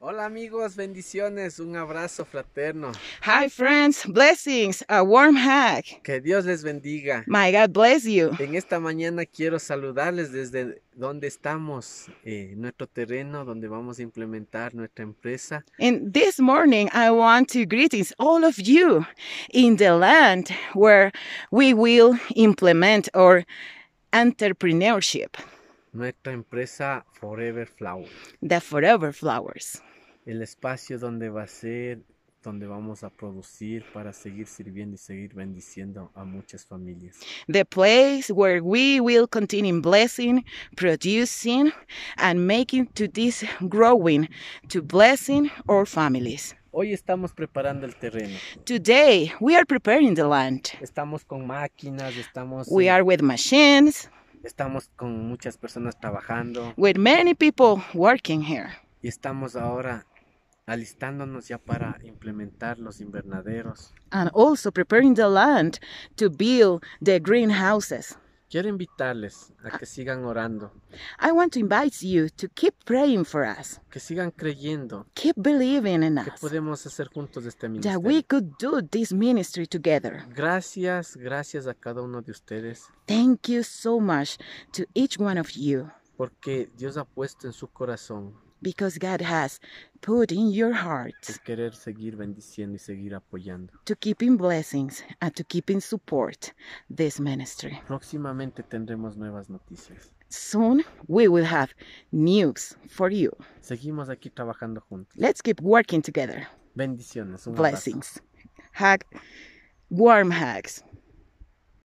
Hola amigos, bendiciones, un abrazo fraterno. Hi friends, blessings, a warm hug. Que Dios les bendiga. My God bless you. En esta mañana quiero saludarles desde donde estamos, eh, nuestro terreno donde vamos a implementar nuestra empresa. And this morning I want to greetings all of you in the land where we will implement our entrepreneurship nuestra empresa Forever Flowers. The Forever Flowers. El espacio donde va a ser, donde vamos a producir para seguir sirviendo y seguir bendiciendo a muchas familias. The place where we will continue blessing, producing and making to this growing to blessing our families. Hoy estamos preparando el terreno. Today we are preparing the land. Estamos con máquinas, estamos We are with machines estamos con muchas personas trabajando. With many people working here. Y estamos ahora alistándonos ya para implementar los invernaderos. And also preparing the land to build the greenhouses. Quiero invitarles a que sigan orando. I want to invite you to keep praying for us. Que sigan creyendo. Keep believing in us. Que podemos hacer juntos este ministerio. That we could do this ministry together. Gracias, gracias a cada uno de ustedes. Thank you so much to each one of you. Porque Dios ha puesto en su corazón because God has put in your heart. Es querer seguir bendiciendo y seguir apoyando. To keep in blessings and to keep in support this ministry. Próximamente tendremos nuevas noticias. Soon we will have news for you. Seguimos aquí trabajando juntos. Let's keep working together. Bendiciones. Un Blessings. Hug. Warm hugs.